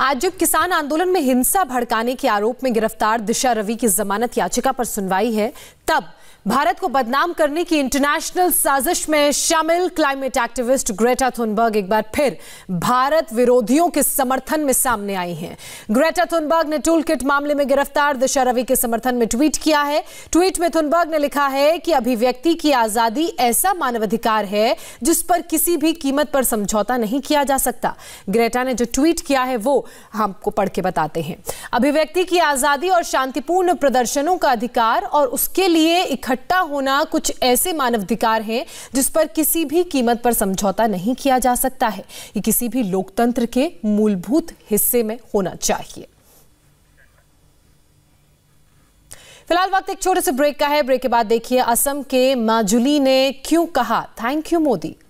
आज जब किसान आंदोलन में हिंसा भड़काने के आरोप में गिरफ्तार दिशा रवि की जमानत याचिका पर सुनवाई है तब भारत को बदनाम करने की इंटरनेशनल साजिश में शामिल क्लाइमेट एक्टिविस्ट ग्रेटा थुनबर्ग एक बार फिर भारत विरोधियों के समर्थन में सामने आई हैं। ग्रेटा थुनबर्ग ने टूल किट मामले में गिरफ्तार दिशा रवि के समर्थन में ट्वीट किया है ट्वीट में थुनबर्ग ने लिखा है कि अभिव्यक्ति की आजादी ऐसा मानवाधिकार है जिस पर किसी भी कीमत पर समझौता नहीं किया जा सकता ग्रेटा ने जो ट्वीट किया है वो हमको पढ़ के बताते हैं अभिव्यक्ति की आज़ादी और शांतिपूर्ण प्रदर्शनों का अधिकार और उसके लिए इकट्ठा होना कुछ ऐसे मानवाधिकार हैं जिस पर किसी भी कीमत पर समझौता नहीं किया जा सकता है ये किसी भी लोकतंत्र के मूलभूत हिस्से में होना चाहिए फिलहाल वक्त एक छोटे से ब्रेक का है ब्रेक के बाद देखिए असम के माजुली ने क्यों कहा थैंक यू मोदी